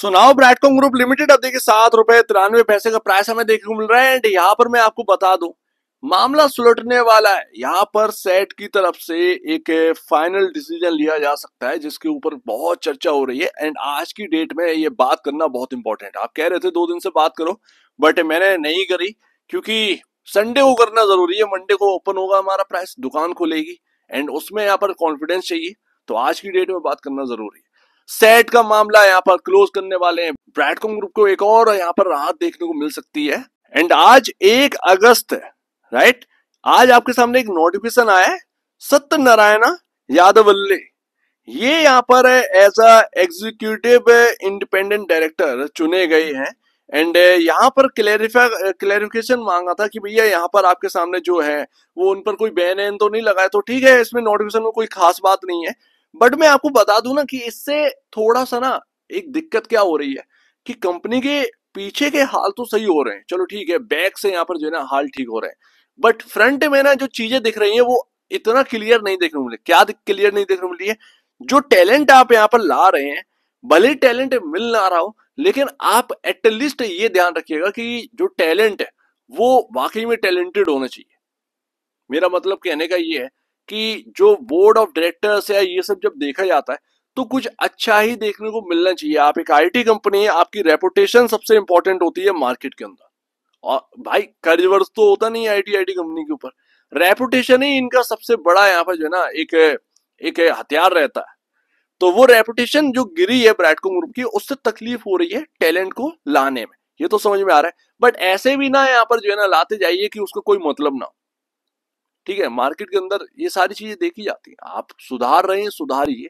सुनाओ Broadcom group limited अब देखिए सात रुपए तिरानवे पैसे का प्राइस हमें देखने को मिल रहा है एंड यहाँ पर मैं आपको बता दू मामला सुलटने वाला है यहाँ पर सेट की तरफ से एक फाइनल डिसीजन लिया जा सकता है जिसके ऊपर बहुत चर्चा हो रही है एंड आज की डेट में ये बात करना बहुत इंपॉर्टेंट है आप कह रहे थे दो दिन से बात करो बट मैंने नहीं करी क्योंकि संडे को करना जरूरी है मंडे को ओपन होगा हमारा प्राइस दुकान खुलेगी एंड उसमें यहाँ पर कॉन्फिडेंस चाहिए तो आज की डेट में बात करना जरूरी है सेट का मामला यहाँ पर क्लोज करने वाले हैं ब्रैडकॉम ग्रुप को एक और यहाँ पर राहत देखने को मिल सकती है एंड आज एक अगस्त राइट आज आपके सामने एक नोटिफिकेशन आया है सत्य नारायण यादवल्ले ये यहाँ पर as a executive independent director चुने गए हैं एंड यहाँ पर क्लेरिफाई क्लेरिफिकेशन मांगा था कि भैया यहाँ पर आपके सामने जो है वो उन पर कोई बैन एन तो नहीं लगाया तो ठीक है इसमें नोटिफिकेशन में कोई खास बात नहीं है बट मैं आपको बता दू ना कि इससे थोड़ा सा ना एक दिक्कत क्या हो रही है कि कंपनी के पीछे के हाल तो सही हो रहे हैं चलो ठीक है बैक से यहाँ पर जो है ना हाल ठीक हो रहे हैं बट फ्रंट में ना जो चीजें दिख रही है वो इतना क्लियर नहीं देखने को मिली क्या क्लियर नहीं देखने को मिली है जो टैलेंट आप यहाँ पर ला रहे हैं भले टैलेंट मिल ना रहा हो लेकिन आप एटलीस्ट ये ध्यान रखिएगा कि जो टैलेंट है वो वाकई में टैलेंटेड होना चाहिए मेरा मतलब कहने का ये है कि जो बोर्ड ऑफ डायरेक्टर्स या ये सब जब देखा जाता है तो कुछ अच्छा ही देखने को मिलना चाहिए आप एक आईटी कंपनी है आपकी रेपुटेशन सबसे इंपॉर्टेंट होती है मार्केट के अंदर और भाई कर्जवर्स तो होता नहीं I T I T company के ऊपर रेपुटेशन ही इनका सबसे बड़ा यहाँ पर जो है ना एक एक हथियार रहता है तो वो रेपुटेशन जो गिरी है ब्रैडकॉम ग्रुप की उससे तकलीफ हो रही है टैलेंट को लाने में ये तो समझ में आ रहा है बट ऐसे भी ना यहाँ पर जो है ना लाते जाइए कि उसका कोई मतलब ना हो ठीक है मार्केट के अंदर ये सारी चीजें देखी जाती हैं आप सुधार रहे हैं सुधारिए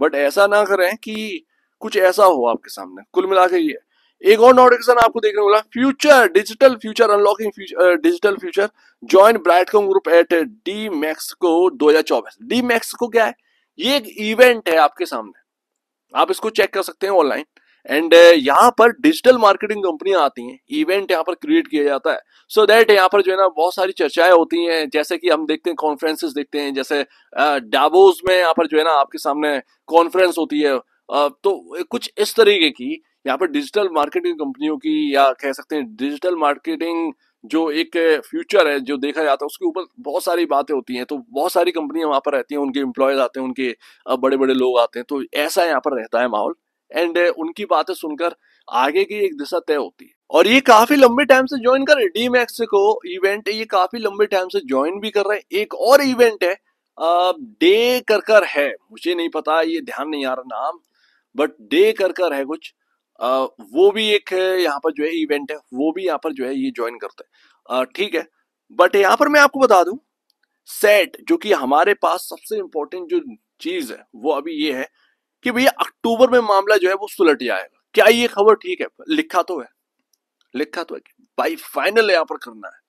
बट ऐसा ना करें कि कुछ ऐसा हो आपके सामने कुल मिला के ये एक और नोटिफिकेशन आपको देखने को मिला future digital future unlocking future digital future join Brightcom group एट डी को दो हजार चौबीस डी को क्या है ये एक इवेंट है आपके सामने आप इसको चेक कर सकते हैं ऑनलाइन एंड uh, यहाँ पर डिजिटल मार्केटिंग कंपनियां आती हैं इवेंट यहाँ पर क्रिएट किया जाता है सो दैट यहाँ पर जो है ना बहुत सारी चर्चाएं होती हैं जैसे कि हम देखते हैं कॉन्फ्रेंसेस देखते हैं जैसे डाबोज में यहाँ पर जो है ना आपके सामने कॉन्फ्रेंस होती है तो कुछ इस तरीके की यहाँ पर डिजिटल मार्केटिंग कंपनियों की या कह सकते हैं डिजिटल मार्केटिंग जो एक फ्यूचर है जो देखा जाता है उसके ऊपर बहुत सारी बातें होती हैं तो बहुत सारी कंपनियां वहाँ पर रहती हैं उनके एम्प्लॉयज आते हैं उनके बड़े बड़े लोग आते हैं तो ऐसा यहाँ पर रहता है माहौल एंड उनकी बातें सुनकर आगे की एक दिशा तय होती है और ये काफी लंबे टाइम से ज्वाइन कर रहे डी मैक्स को इवेंट ये काफी लंबे टाइम से ज्वाइन भी कर रहे हैं एक और इवेंट है डे कर कर है मुझे नहीं पता ये ध्यान नहीं आ रहा नाम बट डे कर कर है कुछ आ, वो भी एक यहाँ पर जो है इवेंट है वो भी यहाँ पर जो है ये ज्वाइन करते हैं ठीक है बट यहाँ पर मैं आपको बता दू सेट जो कि हमारे पास सबसे इंपॉर्टेंट जो चीज है वो अभी ये है कि भैया अक्टूबर में मामला जो है वो सुलट जाएगा क्या ये खबर ठीक है लिखा तो है लिखा तो है भाई फाइनल यहां पर करना है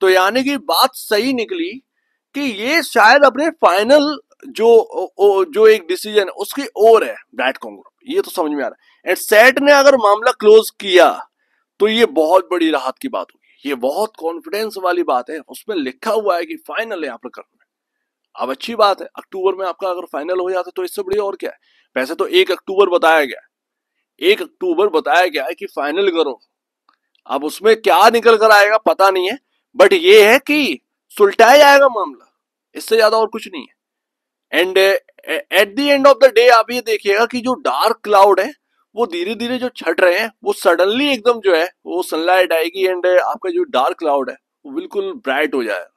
तो यानी कि बात सही निकली कि ये शायद अपने फाइनल जो ओ, जो एक डिसीजन उसकी ओर है ब्रैट ग्रुप ये तो समझ में आ रहा है एंड सेट ने अगर मामला क्लोज किया तो ये बहुत बड़ी राहत की बात होगी ये बहुत कॉन्फिडेंस वाली बात है उसमें लिखा हुआ है कि फाइनल यहाँ पर करना है अब अच्छी बात है अक्टूबर में आपका अगर फाइनल हो जाता तो इससे बढ़िया और क्या है वैसे तो एक अक्टूबर बताया गया एक अक्टूबर बताया गया है कि फाइनल करो अब उसमें क्या निकल कर आएगा पता नहीं है बट ये है कि सुलटाया जाएगा मामला इससे ज्यादा और कुछ नहीं है and at the end of the day आप ये देखिएगा कि जो डार्क क्लाउड है वो धीरे धीरे जो छट रहे हैं वो सडनली एकदम जो है वो सनलाइट आएगी एंड uh, आपका जो डार्क क्लाउड है वो बिल्कुल ब्राइट हो जाएगा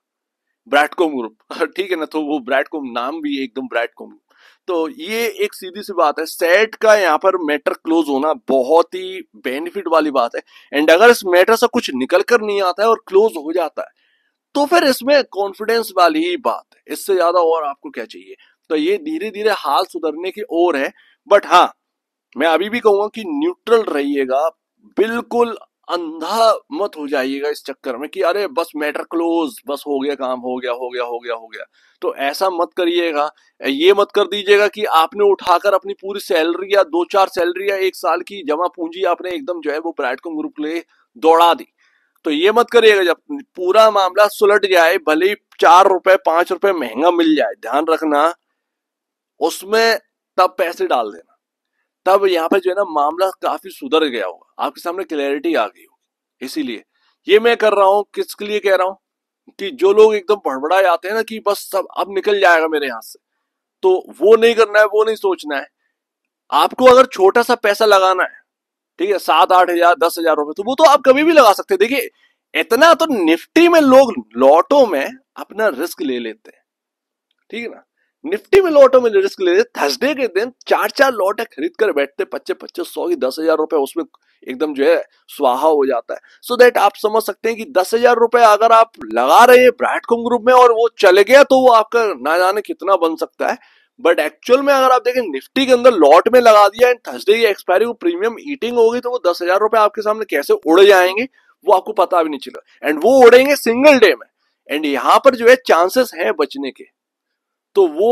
ब्राइटकॉम ग्रुप ठीक है ना तो वो ब्राइटकॉम नाम भी एकदम ब्रैडकॉम तो ये एक सीधी सी बात है सेट का यहाँ पर मैटर क्लोज होना बहुत ही बेनिफिट वाली बात है एंड अगर इस मैटर से कुछ निकल कर नहीं आता है और क्लोज हो जाता है तो फिर इसमें कॉन्फिडेंस वाली ही बात है इससे ज्यादा और आपको क्या चाहिए तो ये धीरे धीरे हाल सुधरने की ओर है बट हाँ मैं अभी भी कहूंगा कि न्यूट्रल रहिएगा बिल्कुल अंधा मत हो जाइएगा इस चक्कर में कि अरे बस मैटर क्लोज बस हो गया काम हो गया हो गया हो गया हो गया तो ऐसा मत करिएगा ये मत कर दीजिएगा कि आपने उठाकर अपनी पूरी सैलरी या दो चार सैलरी या एक साल की जमा पूंजी आपने एकदम जो है वो ब्राइटकॉम ग्रुप के लिए दौड़ा दी तो ये मत करिएगा जब पूरा मामला सुलट जाए भले ही चार रुपए पांच रुपए महंगा मिल जाए ध्यान रखना उसमें तब पैसे डाल देना तब यहाँ पर जो है ना मामला काफी सुधर गया होगा आपके सामने क्लैरिटी आ गई होगी इसीलिए ये मैं कर रहा हूँ किसके लिए कह रहा हूँ कि जो लोग एकदम बड़बड़ाए आते हैं ना कि बस सब अब निकल जाएगा मेरे यहाँ से तो वो नहीं करना है वो नहीं सोचना है आपको अगर छोटा सा पैसा लगाना है ठीक है सात आठ हजार दस हजार रुपए तो वो तो आप कभी भी लगा सकते देखिए इतना तो निफ्टी में लोग लॉटो में अपना रिस्क ले लेते हैं ठीक है ना निफ्टी में लॉटों में रिस्क ले रहे थर्सडे के दिन चार चार लॉटे खरीद कर बैठते पच्चे पच्चे सौ की दस हजार रुपए उसमें एकदम जो है स्वाहा हो जाता है सो so देट आप समझ सकते हैं कि दस हजार रुपए अगर आप लगा रहे हैं ब्राइटकॉम ग्रुप में और वो चले गया तो वो आपका ना जाने कितना बन सकता है बट एक्चुअल में अगर आप देखें निफ्टी के अंदर लॉट में लगा दिया एंड थर्सडे की एक्सपायरी को प्रीमियम ईटिंग होगी तो वो दस हजार रुपए आपके सामने कैसे उड़ जाएंगे वो आपको पता भी नहीं चला एंड वो उड़ेंगे सिंगल डे में एंड यहाँ पर जो है चांसेस हैं बचने के तो वो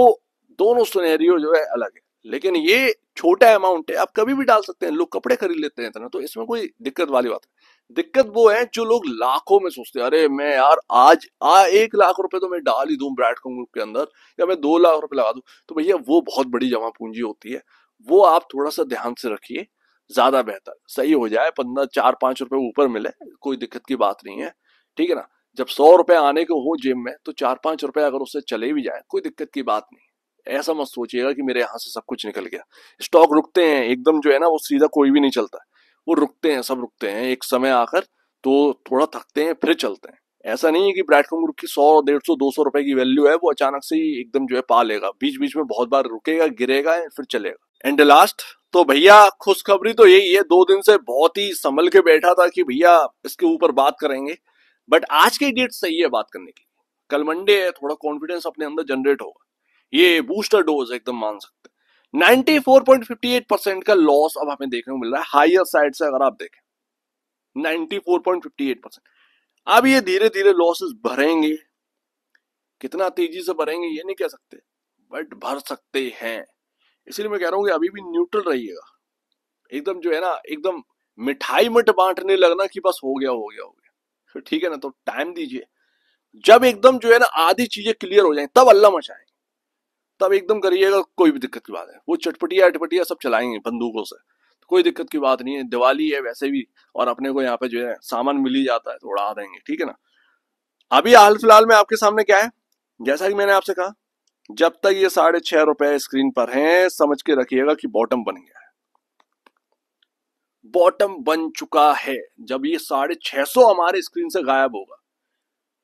दोनों सुनहरियो जो है अलग है लेकिन ये छोटा अमाउंट है आप कभी भी डाल सकते हैं लोग कपड़े खरीद लेते हैं इतना तो इसमें कोई दिक्कत वाली बात है दिक्कत वो है जो लोग लाखों में सोचते हैं अरे मैं यार आज आ एक लाख रुपए तो मैं डाल ही दू ब्राइट ग्रुप के अंदर या मैं दो लाख रुपए लगा दू तो भैया वो बहुत बड़ी जमा पूंजी होती है वो आप थोड़ा सा ध्यान से रखिए ज्यादा बेहतर सही हो जाए पंद्रह चार पांच रुपए ऊपर मिले कोई दिक्कत की बात नहीं है ठीक है ना जब सौ रुपए आने को हो जेब में तो चार पांच रुपए अगर उससे चले भी जाए कोई दिक्कत की बात नहीं ऐसा मत सोचिएगा कि मेरे यहाँ से सब कुछ निकल गया स्टॉक रुकते हैं एकदम जो है ना वो सीधा कोई भी नहीं चलता वो रुकते हैं सब रुकते हैं एक समय आकर तो थोड़ा थकते हैं फिर चलते हैं ऐसा नहीं है कि प्लेटफॉर्म ग्रुप की सौ डेढ़ सौ दो सौ रुपए की वैल्यू है वो अचानक से ही एकदम जो है पा लेगा बीच बीच में बहुत बार रुकेगा गिरेगा फिर चलेगा एंड लास्ट तो भैया खुशखबरी तो यही है दो दिन से बहुत ही संभल के बैठा था कि भैया इसके ऊपर बात करेंगे बट आज की डेट सही है बात करने के लिए कल मंडे है थोड़ा कॉन्फिडेंस अपने अंदर जनरेट होगा ये बूस्टर डोज एकदम मान सकते हैं 94.58 परसेंट का लॉस अब हमें देखने को मिल रहा है हायर साइड से अगर आप देखें 94.58 परसेंट अब ये धीरे धीरे लॉसेस भरेंगे कितना तेजी से भरेंगे ये नहीं कह सकते बट भर सकते हैं इसलिए मैं कह रहा हूँ कि अभी भी न्यूट्रल रहिएगा एकदम जो है ना एकदम मिठाई मट बांटने लगना कि बस हो गया हो गया हो गया फिर तो ठीक है ना तो टाइम दीजिए जब एकदम जो है ना आधी चीजें क्लियर हो जाए तब अल्लाह मचाए तब एकदम करिएगा कोई भी दिक्कत की बात है वो चटपटिया अटपटिया सब चलाएंगे बंदूकों से तो कोई दिक्कत की बात नहीं है दिवाली है वैसे भी और अपने को यहाँ पे जो है सामान मिल ही जाता है तो उड़ा देंगे ठीक है ना अभी हाल फिलहाल में आपके सामने क्या है जैसा कि मैंने आपसे कहा जब तक ये साढ़े छह रुपए स्क्रीन पर हैं समझ के रखिएगा कि बॉटम बन गया बॉटम बन चुका है जब ये साढ़े छह सौ हमारे स्क्रीन से गायब होगा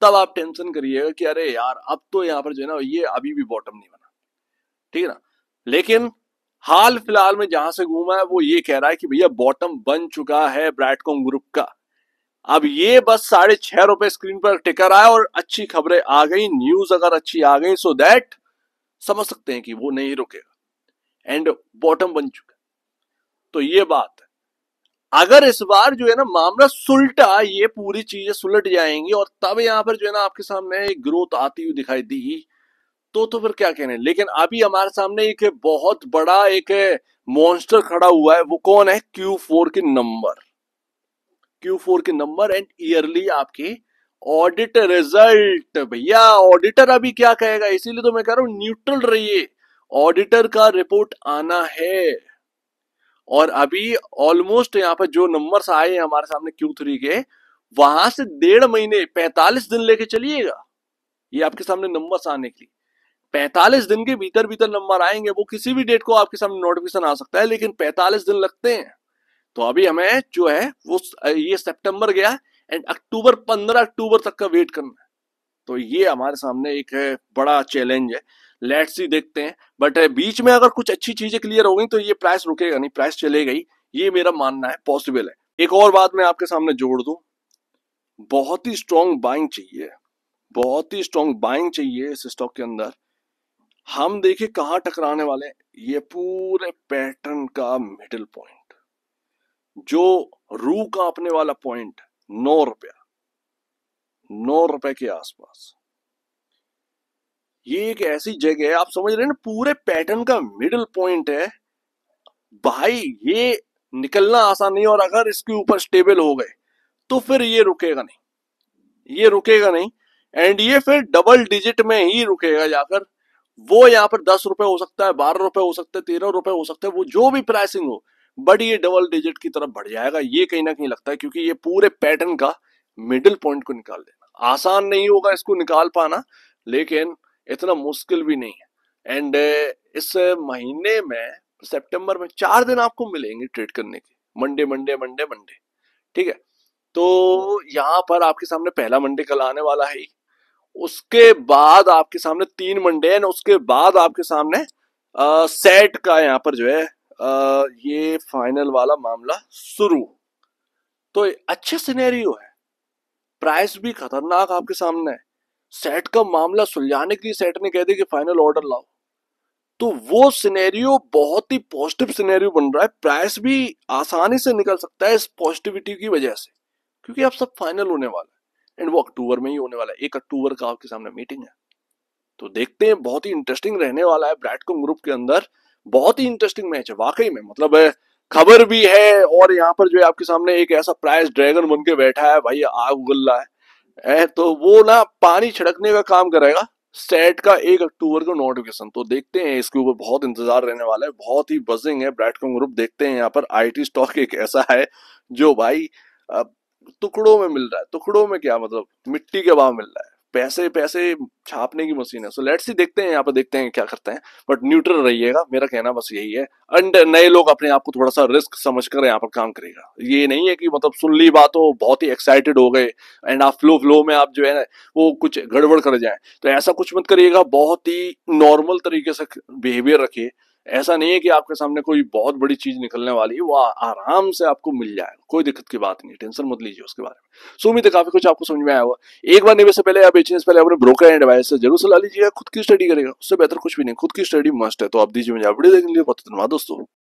तब आप टेंशन करिएगा कि अरे यार अब तो यहाँ पर जो है ना ये अभी भी बॉटम नहीं बना ठीक है ना लेकिन हाल फिलहाल में जहां से घूमा है वो ये कह रहा है कि भैया बॉटम बन चुका है ब्राइटकॉम ग्रुप का अब ये बस साढ़े छह रुपए स्क्रीन पर टिकर आया और अच्छी खबरें आ गई न्यूज अगर अच्छी आ गई सो दैट समझ सकते हैं कि वो नहीं रुकेगा एंड बॉटम बन चुका तो ये बात है अगर इस बार जो है ना मामला सुलटा ये पूरी चीजें सुलट जाएंगी और तब यहाँ पर जो है ना आपके सामने एक ग्रोथ आती हुई दिखाई दी तो तो फिर क्या कहने लेकिन अभी हमारे सामने एक बहुत बड़ा एक मॉन्स्टर खड़ा हुआ है वो कौन है Q4 के नंबर Q4 के नंबर एंड ईयरली आपके ऑडिट रिजल्ट भैया ऑडिटर अभी क्या कहेगा इसीलिए तो मैं कह रहा हूं न्यूट्रल रहिए ऑडिटर का रिपोर्ट आना है और अभी ऑलमोस्ट यहाँ पे जो नंबर्स आए हैं हमारे सामने क्यू थ्री के वहां से डेढ़ महीने पैतालीस दिन लेके चलिएगा ये आपके सामने नंबर्स आने के लिए दिन के भीतर भीतर नंबर आएंगे वो किसी भी डेट को आपके सामने नोटिफिकेशन आ सकता है लेकिन पैंतालीस दिन लगते हैं तो अभी हमें जो है वो ये सेप्टेम्बर गया एंड अक्टूबर पंद्रह अक्टूबर तक का वेट करना है तो ये हमारे सामने एक बड़ा चैलेंज है लेट्स सी देखते हैं बट बीच में अगर कुछ अच्छी चीजें क्लियर हो गई तो ये प्राइस रुकेगा नहीं प्राइस चले गई ये मेरा मानना है पॉसिबल है एक और बात मैं आपके सामने जोड़ दू बहुत ही स्ट्रॉन्ग बाइंग चाहिए बहुत ही स्ट्रॉन्ग बाइंग चाहिए इस स्टॉक के अंदर हम देखे कहाँ टकराने वाले ये पूरे पैटर्न का मिडिल पॉइंट जो रू कांपने वाला पॉइंट नौ रुपया नौ रुपए के आसपास ये एक ऐसी जगह है आप समझ रहे हैं ना पूरे पैटर्न का मिडिल पॉइंट है भाई ये निकलना आसान नहीं और अगर इसके ऊपर स्टेबल हो गए तो फिर ये रुकेगा नहीं ये रुकेगा नहीं एंड ये फिर डबल डिजिट में ही रुकेगा जाकर वो यहाँ पर दस रुपए हो सकता है बारह रुपए हो सकते हैं तेरह रुपए हो सकते हैं वो जो भी प्राइसिंग हो बट ये डबल डिजिट की तरफ बढ़ जाएगा ये कहीं ना कहीं लगता है क्योंकि ये पूरे पैटर्न का मिडिल पॉइंट को निकाल देना आसान नहीं होगा इसको निकाल पाना लेकिन इतना मुश्किल भी नहीं है एंड uh, इस महीने में सितंबर में चार दिन आपको मिलेंगे ट्रेड करने के मंडे मंडे मंडे मंडे ठीक है तो यहाँ पर आपके सामने पहला मंडे कल आने वाला है उसके बाद आपके सामने तीन मंडे एंड उसके बाद आपके सामने आ, सेट का यहाँ पर जो है आ, ये फाइनल वाला मामला शुरू तो अच्छे सिनेरियो है प्राइस भी खतरनाक आपके सामने है सेट का मामला सुलझाने के लिए सेट ने कह दिया कि फाइनल ऑर्डर लाओ तो वो सिनेरियो बहुत ही पॉजिटिव सिनेरियो बन रहा है प्राइस भी आसानी से निकल सकता है इस पॉजिटिविटी की वजह से क्योंकि अब सब फाइनल होने वाला है एंड वो अक्टूबर में ही होने वाला है एक अक्टूबर का आपके सामने मीटिंग है तो देखते हैं बहुत ही इंटरेस्टिंग रहने वाला है ब्रैडकॉम ग्रुप के अंदर बहुत ही इंटरेस्टिंग मैच है वाकई में मतलब खबर भी है और यहाँ पर जो है आपके सामने एक ऐसा प्राइस ड्रैगन बन के बैठा है भाई आग उगल रहा है है तो वो ना पानी छिड़कने का काम करेगा सेट का एक अक्टूबर को नोटिफिकेशन तो देखते हैं इसके ऊपर बहुत इंतजार रहने वाला है बहुत ही बजिंग है ब्रैटकॉम ग्रुप देखते हैं यहाँ पर आईटी स्टॉक एक ऐसा है जो भाई टुकड़ों में मिल रहा है टुकड़ों में क्या मतलब मिट्टी के भाव मिल रहा है पैसे पैसे छापने की मशीन है सो लेट्स सी देखते हैं यहाँ पर देखते हैं क्या करते हैं बट न्यूट्रल रहिएगा मेरा कहना बस यही है एंड नए लोग अपने आप को थोड़ा सा रिस्क समझ कर यहाँ पर काम करेगा ये नहीं है कि मतलब सुन ली बात हो बहुत ही एक्साइटेड हो गए एंड आप फ्लो फ्लो में आप जो है वो कुछ गड़बड़ कर जाए तो ऐसा कुछ मत करिएगा बहुत ही नॉर्मल तरीके से बिहेवियर रखिए ऐसा नहीं है कि आपके सामने कोई बहुत बड़ी चीज निकलने वाली है वो आराम से आपको मिल जाएगा कोई दिक्कत की बात नहीं टेंशन मत लीजिए उसके बारे में सो उम्मीद है काफी कुछ आपको समझ में आया हुआ एक बार निवेश से पहले या बेचने से पहले अपने ब्रोकर एंड एडवाइस से जरूर सलाह लीजिएगा खुद की स्टडी करेगा उससे बेहतर कुछ भी नहीं खुद की स्टडी मस्ट है तो आप दीजिए मुझे आप देखने के लिए बहुत धन्यवाद दोस्तों